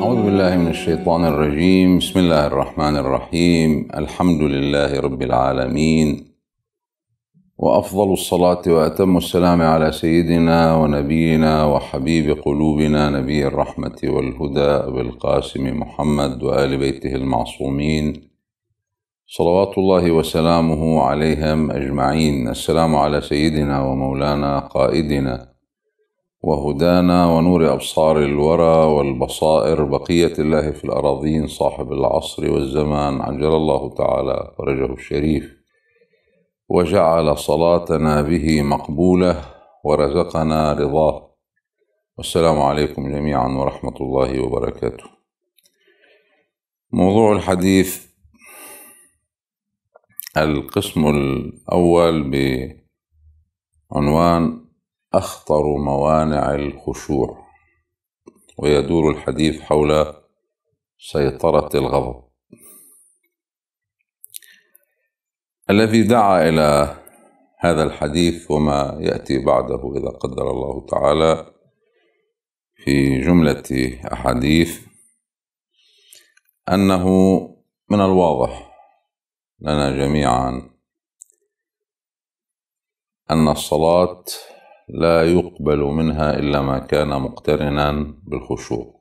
أعوذ بالله من الشيطان الرجيم بسم الله الرحمن الرحيم الحمد لله رب العالمين وأفضل الصلاة وأتم السلام على سيدنا ونبينا وحبيب قلوبنا نبي الرحمة والهدى أبي القاسم محمد وآل بيته المعصومين صلوات الله وسلامه عليهم أجمعين السلام على سيدنا ومولانا قائدنا وهدانا ونور أبصار الورى والبصائر بقية الله في الأراضين صاحب العصر والزمان عجل الله تعالى فرجه الشريف وجعل صلاتنا به مقبولة ورزقنا رضاه والسلام عليكم جميعا ورحمة الله وبركاته موضوع الحديث القسم الأول بعنوان أخطر موانع الخشوع ويدور الحديث حول سيطرة الغضب الذي دعا إلى هذا الحديث وما يأتي بعده إذا قدر الله تعالى في جملة أحاديث أنه من الواضح لنا جميعا أن الصلاة لا يقبل منها إلا ما كان مقترنا بالخشوع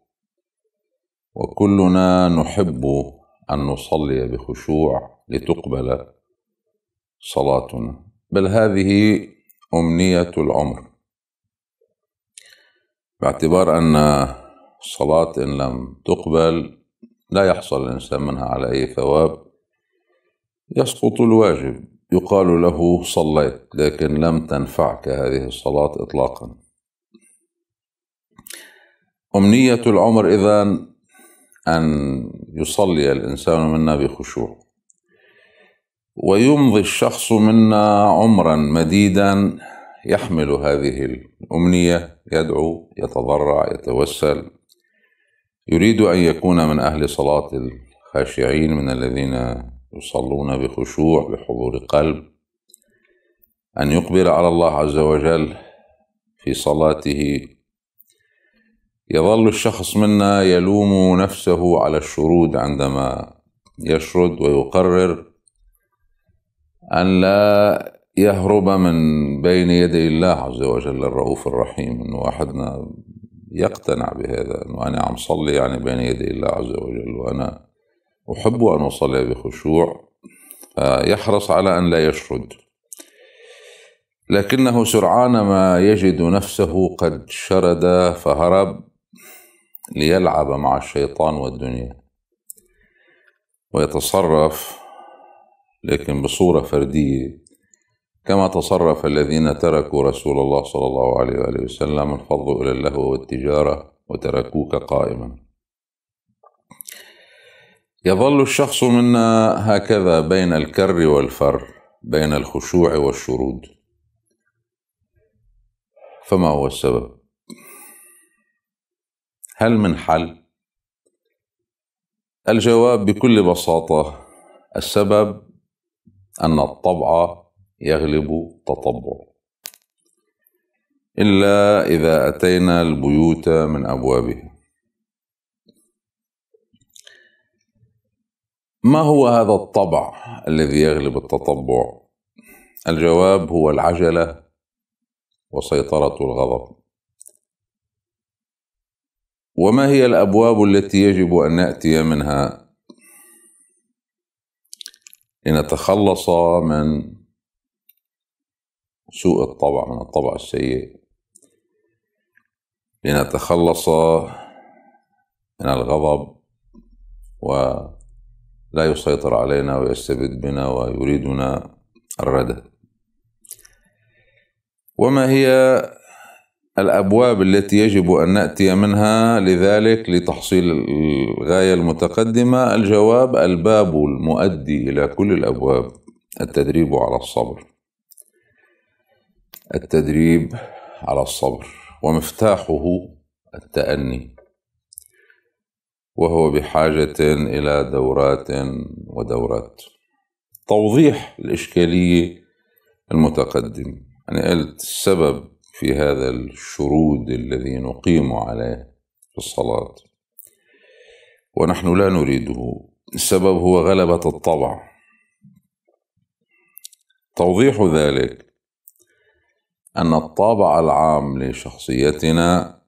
وكلنا نحب أن نصلي بخشوع لتقبل صلاتنا بل هذه أمنية العمر باعتبار أن صلاة إن لم تقبل لا يحصل الإنسان منها على أي ثواب يسقط الواجب يقال له صليت لكن لم تنفعك هذه الصلاة إطلاقا أمنية العمر إذا أن يصلي الإنسان منا بخشوع ويمضي الشخص منا عمرا مديدا يحمل هذه الأمنية يدعو يتضرع يتوسل يريد أن يكون من أهل صلاة الخاشعين من الذين يصلون بخشوع بحضور قلب أن يقبل على الله عز وجل في صلاته يظل الشخص منا يلوم نفسه على الشرود عندما يشرد ويقرر أن لا يهرب من بين يدي الله عز وجل الرؤوف الرحيم أن واحدنا يقتنع بهذا أنه أنا عم صلي يعني بين يدي الله عز وجل وأنا أحب أن أصلي بخشوع آه، يحرص على أن لا يشرد لكنه سرعان ما يجد نفسه قد شرد فهرب ليلعب مع الشيطان والدنيا ويتصرف لكن بصورة فردية كما تصرف الذين تركوا رسول الله صلى الله عليه وآله وسلم انفضوا إلى اللهو والتجارة وتركوك قائما يظل الشخص منا هكذا بين الكر والفر بين الخشوع والشرود فما هو السبب هل من حل الجواب بكل بساطه السبب ان الطبع يغلب تطبع الا اذا اتينا البيوت من ابوابها ما هو هذا الطبع الذي يغلب التطبع الجواب هو العجله وسيطره الغضب وما هي الابواب التي يجب ان ناتي منها لنتخلص من سوء الطبع من الطبع السيء لنتخلص من الغضب و لا يسيطر علينا ويستبد بنا ويريدنا الردى وما هي الابواب التي يجب ان ناتي منها لذلك لتحصيل الغايه المتقدمه الجواب الباب المؤدي الى كل الابواب التدريب على الصبر التدريب على الصبر ومفتاحه التاني وهو بحاجة إلى دورات ودورات توضيح الإشكالية المتقدمة أنا قلت السبب في هذا الشرود الذي نقيم عليه في الصلاة ونحن لا نريده السبب هو غلبة الطبع توضيح ذلك أن الطابع العام لشخصيتنا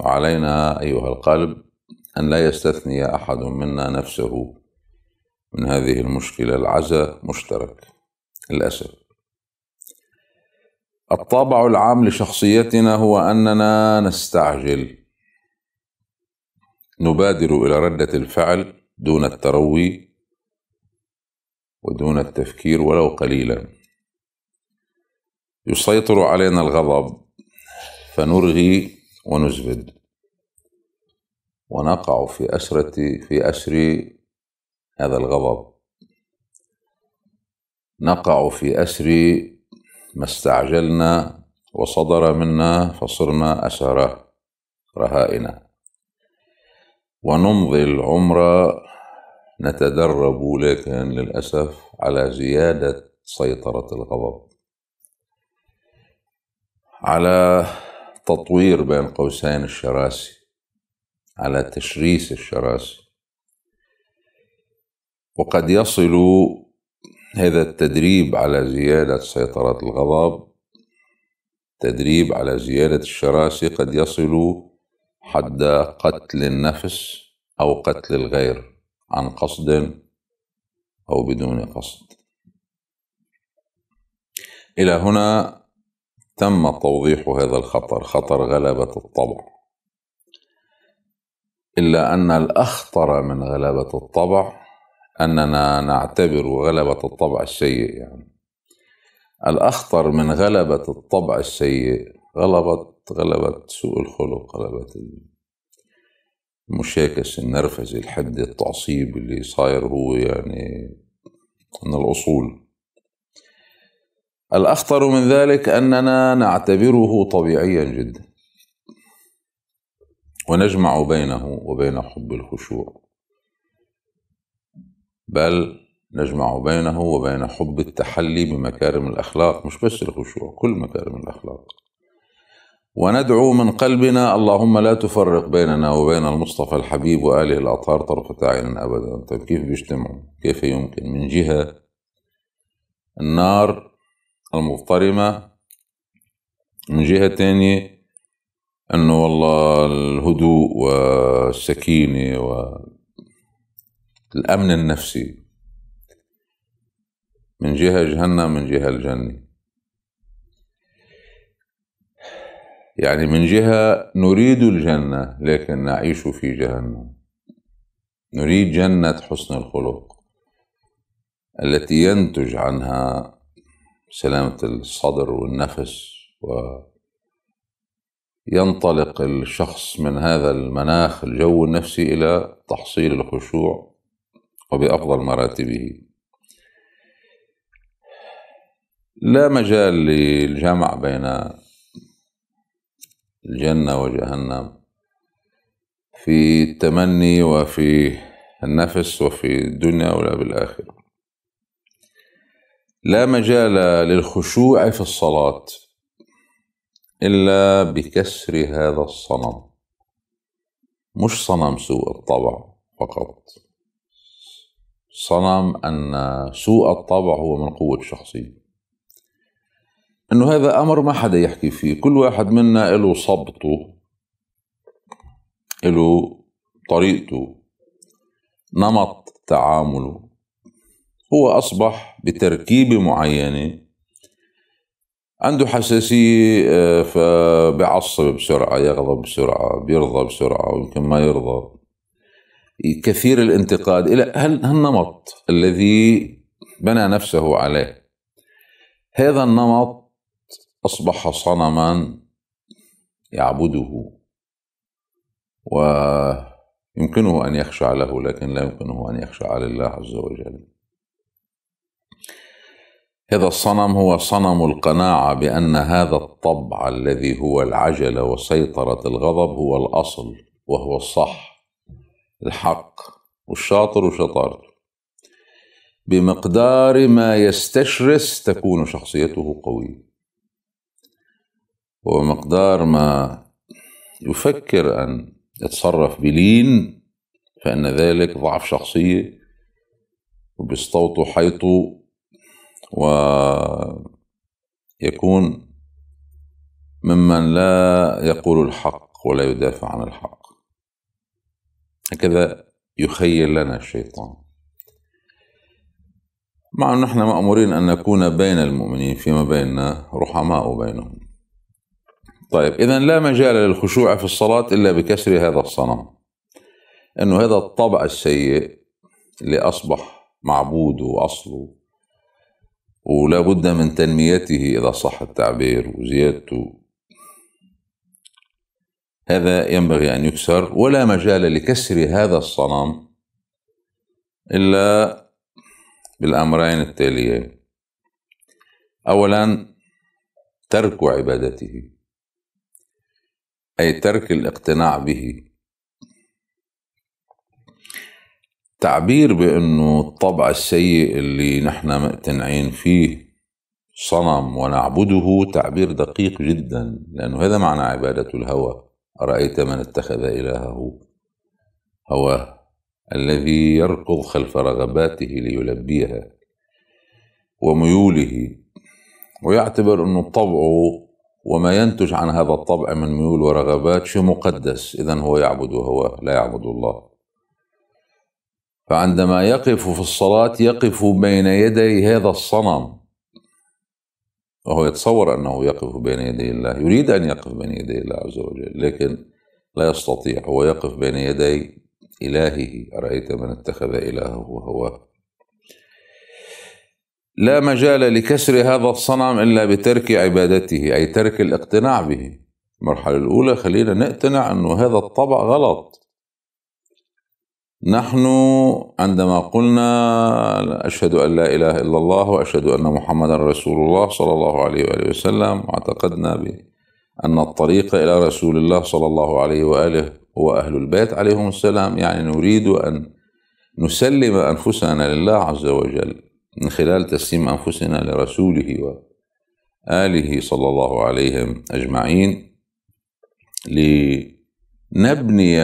علينا أيها القلب أن لا يستثني أحد منا نفسه من هذه المشكلة العزاء مشترك للأسف الطابع العام لشخصيتنا هو أننا نستعجل نبادر إلى ردة الفعل دون التروي ودون التفكير ولو قليلا يسيطر علينا الغضب فنرغي ونزبد ونقع في أسرة في أسر هذا الغضب نقع في أسر ما استعجلنا وصدر منا فصرنا أسرة رهائنا ونمضي العمر نتدرب لكن للأسف على زيادة سيطرة الغضب على تطوير بين قوسين الشراسي على تشريس الشراسة وقد يصل هذا التدريب على زيادة سيطرة الغضب تدريب على زيادة الشراسة قد يصل حد قتل النفس أو قتل الغير عن قصد أو بدون قصد إلى هنا تم توضيح هذا الخطر خطر غلبة الطبع إلا أن الأخطر من غلبة الطبع أننا نعتبر غلبة الطبع السيء يعني الأخطر من غلبة الطبع السيء غلبة غلبة سوء الخلق غلبة المشاكس النرفزي الحد التعصيب اللي صاير هو يعني من الأصول الأخطر من ذلك أننا نعتبره طبيعيا جدا ونجمع بينه وبين حب الخشوع بل نجمع بينه وبين حب التحلي بمكارم الأخلاق مش بس الخشوع كل مكارم الأخلاق وندعو من قلبنا اللهم لا تفرق بيننا وبين المصطفى الحبيب وآله الأطهار طرفة عين أبدا طيب كيف بيجتمعوا كيف يمكن من جهة النار المضطرمة من جهة تانية انه والله الهدوء والسكينه والامن النفسي من جهه جهنم من جهه الجنه يعني من جهه نريد الجنه لكن نعيش في جهنم نريد جنه حسن الخلق التي ينتج عنها سلامه الصدر والنفس و ينطلق الشخص من هذا المناخ الجو النفسي الى تحصيل الخشوع وبافضل مراتبه لا مجال للجمع بين الجنه وجهنم في التمني وفي النفس وفي الدنيا ولا بالاخره لا مجال للخشوع في الصلاه إلا بكسر هذا الصنم مش صنم سوء الطبع فقط صنم أن سوء الطبع هو من قوة شخصية أنه هذا أمر ما حدا يحكي فيه كل واحد منا له صبته له طريقته نمط تعامله هو أصبح بتركيبة معينة عنده حساسية آه، فبيعصب بسرعة يغضب بسرعة بيرضى بسرعة ويمكن ما يرضى كثير الانتقاد إلى هالنمط الذي بنى نفسه عليه هذا النمط أصبح صنما يعبده ويمكنه أن يخشع له لكن لا يمكنه أن يخشع لله عز وجل هذا الصنم هو صنم القناعه بان هذا الطبع الذي هو العجله وسيطره الغضب هو الاصل وهو الصح الحق والشاطر وشطارته بمقدار ما يستشرس تكون شخصيته قويه ومقدار ما يفكر ان يتصرف بلين فان ذلك ضعف شخصيه وبيستوطوا حيطه ويكون ممن لا يقول الحق ولا يدافع عن الحق هكذا يخيل لنا الشيطان مع أن نحن مأمورين أن نكون بين المؤمنين فيما بيننا رحماء بينهم طيب إذا لا مجال للخشوع في الصلاة إلا بكسر هذا الصنم أنه هذا الطبع السيء اللي أصبح معبوده وأصله ولا بد من تنميته إذا صح التعبير وزيادته هذا ينبغي أن يكسر ولا مجال لكسر هذا الصنم إلا بالأمرين التاليين أولا ترك عبادته أي ترك الاقتناع به تعبير بأنه الطبع السيء اللي نحن مقتنعين فيه صنم ونعبده تعبير دقيق جدا لأنه هذا معنى عبادة الهوى أرأيت من اتخذ إلهه هواه الذي يركض خلف رغباته ليلبيها وميوله ويعتبر أنه طبعه وما ينتج عن هذا الطبع من ميول ورغبات شيء مقدس إذا هو يعبد هواه لا يعبد الله فعندما يقف في الصلاة يقف بين يدي هذا الصنم وهو يتصور أنه يقف بين يدي الله يريد أن يقف بين يدي الله عز وجل لكن لا يستطيع هو يقف بين يدي إلهه أرأيت من اتخذ إلهه هواه لا مجال لكسر هذا الصنم إلا بترك عبادته أي ترك الاقتناع به المرحلة الأولى خلينا نقتنع أنه هذا الطبع غلط نحن عندما قلنا أشهد أن لا إله إلا الله وأشهد أن محمدا رسول الله صلى الله عليه وآله وسلم اعتقدنا بأن الطريق إلى رسول الله صلى الله عليه وآله هو أهل البيت عليهم السلام يعني نريد أن نسلم أنفسنا لله عز وجل من خلال تسليم أنفسنا لرسوله وآله صلى الله عليهم أجمعين لنبني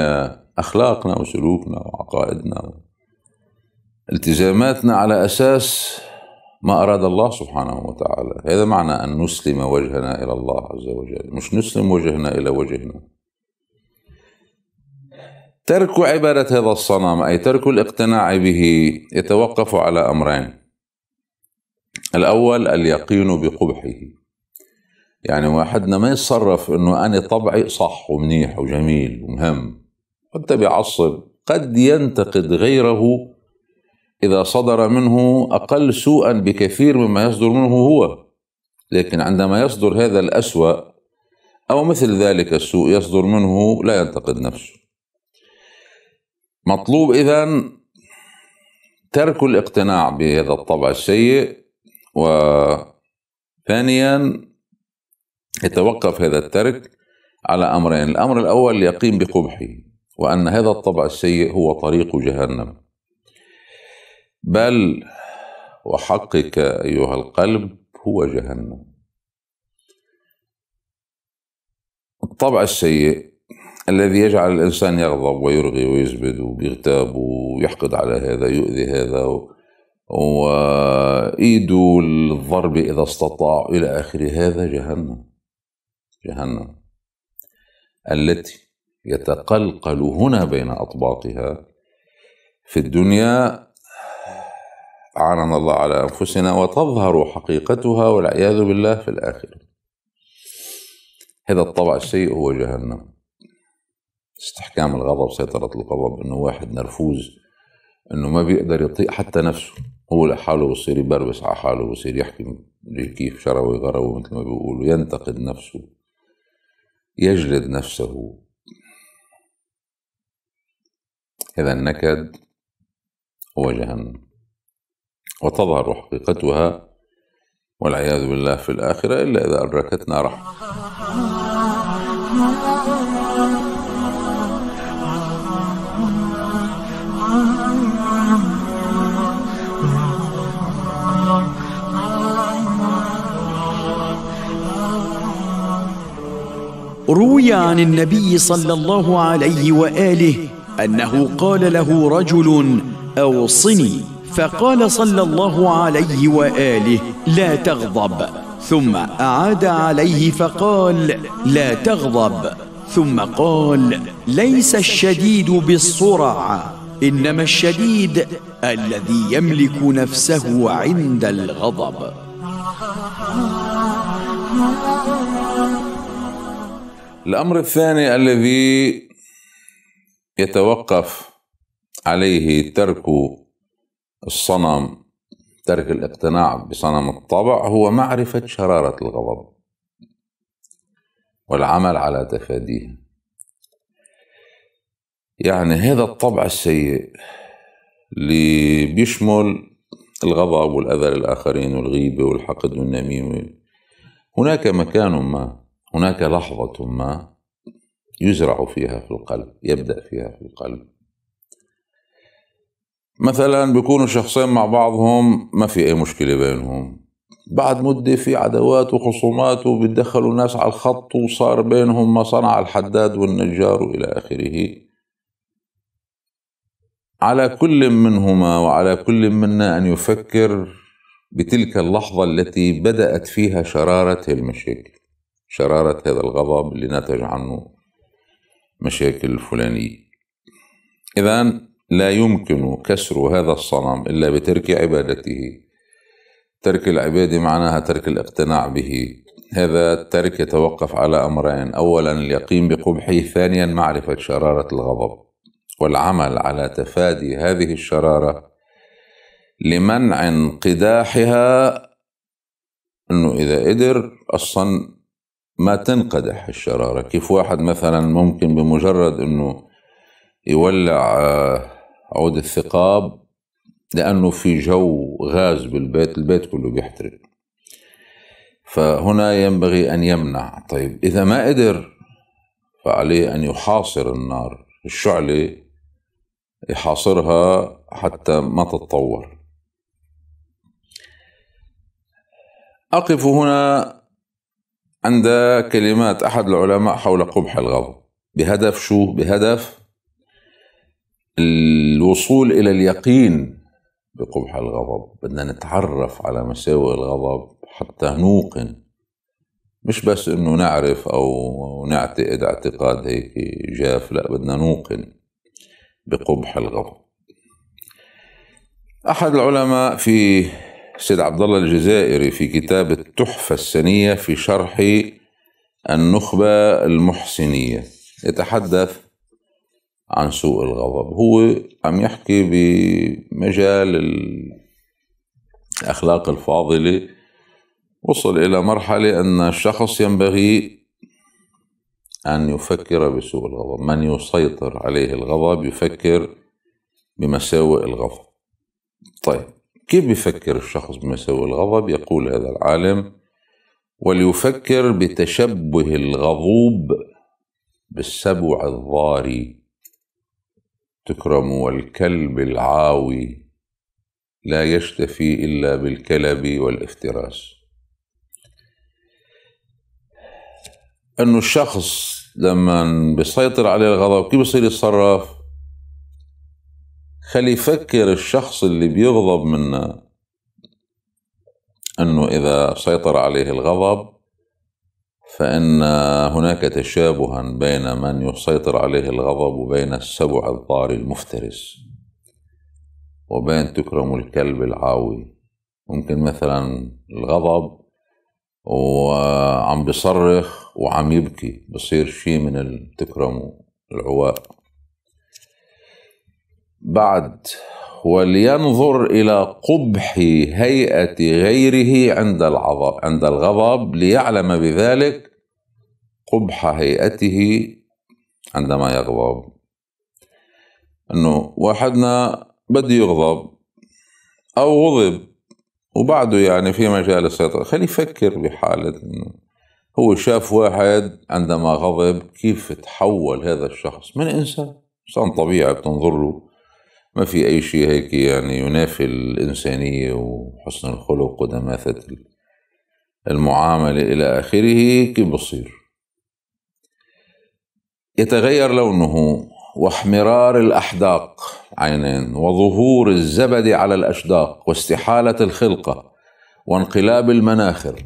أخلاقنا وسلوكنا وعقائدنا التزاماتنا على أساس ما أراد الله سبحانه وتعالى هذا معنى أن نسلم وجهنا إلى الله عز وجل مش نسلم وجهنا إلى وجهنا ترك عبادة هذا الصنم أي ترك الاقتناع به يتوقف على أمرين الأول اليقين بقبحه يعني واحدنا ما يتصرف أنه أنا طبعي صح ومنيح وجميل ومهم وانت بيعصب قد ينتقد غيره اذا صدر منه اقل سوءا بكثير مما يصدر منه هو لكن عندما يصدر هذا الاسوا او مثل ذلك السوء يصدر منه لا ينتقد نفسه مطلوب اذا ترك الاقتناع بهذا الطبع السيء وثانيا يتوقف هذا الترك على امرين الامر الاول يقيم بقبحه وان هذا الطبع السيء هو طريق جهنم بل وحقك ايها القلب هو جهنم الطبع السيء الذي يجعل الانسان يغضب ويرغي ويزبد ويغتاب ويحقد على هذا يؤذي هذا و... وإيده الضرب إذا استطاع إلى آخر هذا جهنم جهنم التي يتقلقل هنا بين أطباقها في الدنيا أعاننا الله على أنفسنا وتظهر حقيقتها والعياذ بالله في الآخرة هذا الطبع السيء هو جهنم استحكام الغضب سيطرة الغضب أنه واحد نرفوز أنه ما بيقدر يطيق حتى نفسه هو لحاله بصير يبربس على حاله بصير يحكي كيف شروي غروي مثل ما بيقولوا ينتقد نفسه يجلد نفسه إذا النكد هو جهنم وتظهر حقيقتها والعياذ بالله في الآخرة إلا إذا أدركتنا رحمة روي عن النبي صلى الله عليه وآله انه قال له رجل اوصني فقال صلى الله عليه واله لا تغضب ثم اعاد عليه فقال لا تغضب ثم قال ليس الشديد بالصرع انما الشديد الذي يملك نفسه عند الغضب الامر الثاني الذي يتوقف عليه ترك الصنم ترك الاقتناع بصنم الطبع هو معرفة شرارة الغضب والعمل على تفاديه يعني هذا الطبع السيء اللي بيشمل الغضب والأذى للآخرين والغيبة والحقد والنميمة هناك مكان ما هناك لحظة ما يزرع فيها في القلب يبدأ فيها في القلب مثلا بيكونوا شخصين مع بعضهم ما في أي مشكلة بينهم بعد مدة في عداوات وخصومات وبتدخلوا الناس على الخط وصار بينهم ما صنع الحداد والنجار وإلى آخره على كل منهما وعلى كل منا أن يفكر بتلك اللحظة التي بدأت فيها شرارة المشاكل شرارة هذا الغضب اللي نتج عنه مشاكل الفلانية إذا لا يمكن كسر هذا الصنم إلا بترك عبادته ترك العبادة معناها ترك الاقتناع به هذا الترك يتوقف على أمرين أولا اليقين بقبحه ثانيا معرفة شرارة الغضب والعمل على تفادي هذه الشرارة لمنع انقداحها أنه إذا قدر الصن ما تنقدح الشرارة كيف واحد مثلا ممكن بمجرد أنه يولع آه، عود الثقاب لأنه في جو غاز بالبيت البيت كله بيحترق فهنا ينبغي أن يمنع طيب إذا ما قدر فعليه أن يحاصر النار الشعلة يحاصرها حتى ما تتطور أقف هنا عند كلمات أحد العلماء حول قبح الغضب بهدف شو؟ بهدف الوصول إلى اليقين بقبح الغضب بدنا نتعرف على مساوئ الغضب حتى نوقن مش بس انه نعرف او نعتقد اعتقاد هيك جاف لا بدنا نوقن بقبح الغضب احد العلماء في السيد عبد الله الجزائري في كتاب التحفة السنية في شرح النخبة المحسنية يتحدث عن سوء الغضب هو عم يحكي بمجال الأخلاق الفاضلة وصل إلى مرحلة أن الشخص ينبغي أن يفكر بسوء الغضب من يسيطر عليه الغضب يفكر بمساوئ الغضب طيب كيف بيفكر الشخص بمساوي الغضب يقول هذا العالم وليفكر بتشبه الغضوب بالسبع الضاري تكرم والكلب العاوي لا يشتفي إلا بالكلب والافتراس أنه الشخص لما بيسيطر عليه الغضب كيف بيصير يتصرف خلي يفكر الشخص اللي بيغضب منا أنه إذا سيطر عليه الغضب فإن هناك تشابها بين من يسيطر عليه الغضب وبين السبع الضاري المفترس وبين تكرم الكلب العاوي ممكن مثلا الغضب وعم بيصرخ وعم يبكي بصير شيء من تكرم العواء بعد ولينظر الى قبح هيئه غيره عند العذاب عند الغضب ليعلم بذلك قبح هيئته عندما يغضب انه واحدنا بده يغضب او غضب وبعده يعني في مجال السيطره خليه يفكر بحاله انه هو شاف واحد عندما غضب كيف تحول هذا الشخص من انسان انسان طبيعي بتنظر له ما في أي شيء هيك يعني ينافي الإنسانية وحسن الخلق ودماثة المعاملة إلى آخره كيف بصير يتغير لونه واحمرار الأحداق عينين وظهور الزبد على الأشداق واستحالة الخلقة وانقلاب المناخر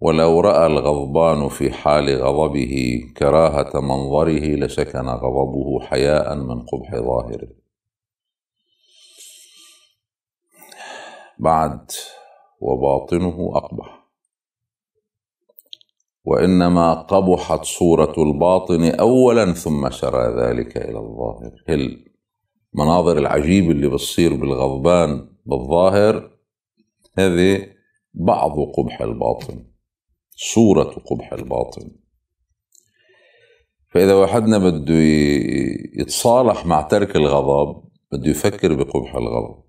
ولو راى الغضبان في حال غضبه كراهه منظره لسكن غضبه حياء من قبح ظاهره بعد وباطنه اقبح وانما قبحت صوره الباطن اولا ثم سرى ذلك الى الظاهر هل المناظر العجيب اللي بتصير بالغضبان بالظاهر هذه بعض قبح الباطن صورة قبح الباطن فإذا واحدنا بده يتصالح مع ترك الغضب بده يفكر بقبح الغضب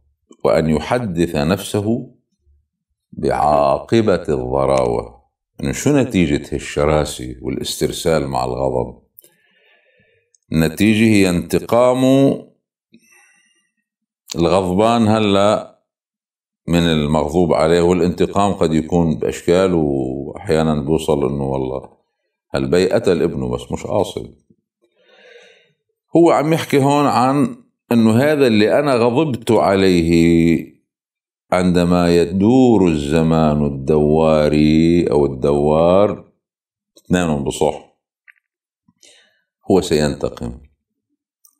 وأن يحدث نفسه بعاقبة الضراوة إنه شو نتيجة هالشراسة والاسترسال مع الغضب النتيجة هي انتقام الغضبان هلأ من المغضوب عليه والانتقام قد يكون باشكال واحيانا بيوصل انه والله هالبي قتل ابنه بس مش قاصد هو عم يحكي هون عن انه هذا اللي انا غضبت عليه عندما يدور الزمان الدواري او الدوار اثنينهم بصح هو سينتقم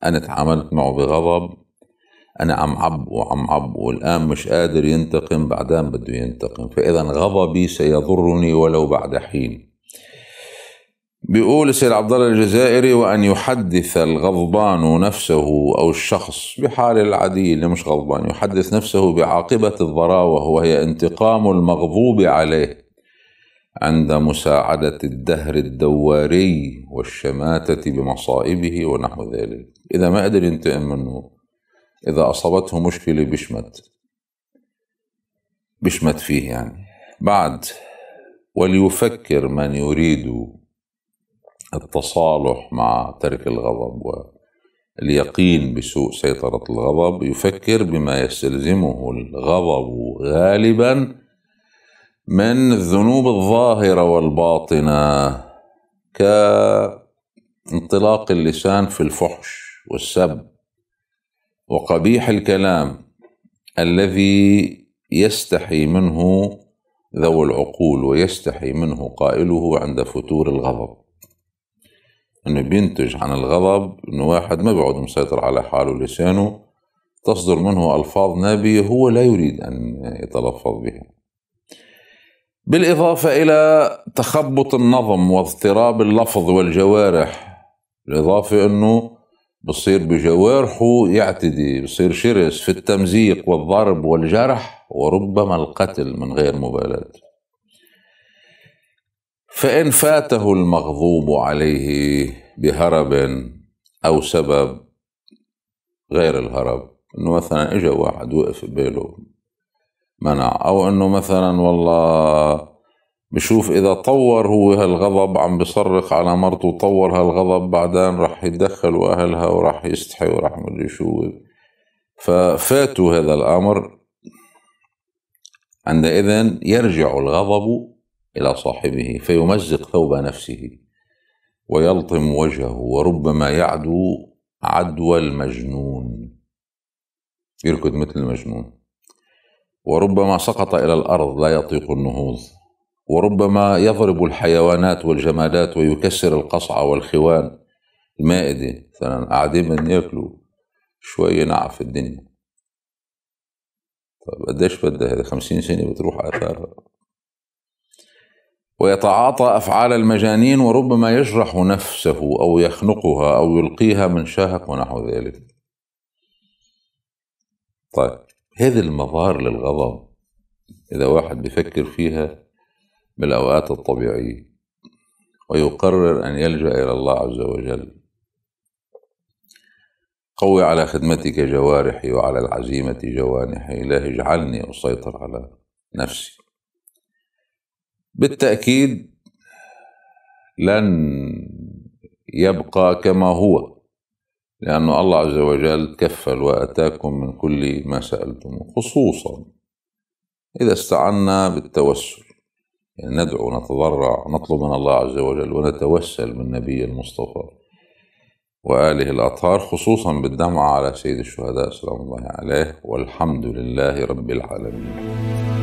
انا تعاملت معه بغضب انا عم عب وعم عب والان مش قادر ينتقم بعدين بده ينتقم فاذا غضبي سيضرني ولو بعد حين بيقول السيد عبد الله الجزائري وان يحدث الغضبان نفسه او الشخص بحال العادي اللي مش غضبان يحدث نفسه بعاقبه الضراوه وهي انتقام المغضوب عليه عند مساعدة الدهر الدواري والشماتة بمصائبه ونحو ذلك إذا ما قدر ينتقم منه إذا أصابته مشكلة بيشمت بيشمت فيه يعني بعد وليفكر من يريد التصالح مع ترك الغضب واليقين بسوء سيطرة الغضب يفكر بما يستلزمه الغضب غالبا من الذنوب الظاهرة والباطنة كانطلاق اللسان في الفحش والسب وقبيح الكلام الذي يستحي منه ذو العقول ويستحي منه قائله عند فتور الغضب انه بينتج عن الغضب انه واحد ما بيعود مسيطر على حاله لسانه تصدر منه الفاظ نابيه هو لا يريد ان يتلفظ بها بالاضافه الى تخبط النظم واضطراب اللفظ والجوارح بالاضافه انه بصير بجوارحه يعتدي بصير شرس في التمزيق والضرب والجرح وربما القتل من غير مبالاة فإن فاته المغضوب عليه بهرب أو سبب غير الهرب إنه مثلا إجا واحد وقف بيله منع أو إنه مثلا والله بشوف اذا طور هو هالغضب عم بصرخ على مرته طور هالغضب بعدين رح يتدخلوا اهلها ورح يستحي ورح مدري شو ففاتوا هذا الامر عندئذ يرجع الغضب الى صاحبه فيمزق ثوب نفسه ويلطم وجهه وربما يعدو عدوى المجنون يركض مثل المجنون وربما سقط الى الارض لا يطيق النهوض وربما يضرب الحيوانات والجمادات ويكسر القصعة والخوان المائدة مثلا قاعدين من ياكلوا شوي نعف الدنيا طيب قديش بدها هذه 50 سنة بتروح آثارها ويتعاطى أفعال المجانين وربما يجرح نفسه أو يخنقها أو يلقيها من شاهق ونحو ذلك طيب هذه المظاهر للغضب إذا واحد بفكر فيها بالأوقات الطبيعية ويقرر أن يلجأ إلى الله عز وجل قوي على خدمتك جوارحي وعلى العزيمة جوانحي لا اجعلني أسيطر على نفسي بالتأكيد لن يبقى كما هو لأن الله عز وجل تكفل وأتاكم من كل ما سألتم خصوصا إذا استعنا بالتوسل يعني ندعو ونتضرع نطلب من الله عز وجل ونتوسل من نبي المصطفى وآله الأطهار خصوصا بالدمعة على سيد الشهداء سلام الله عليه والحمد لله رب العالمين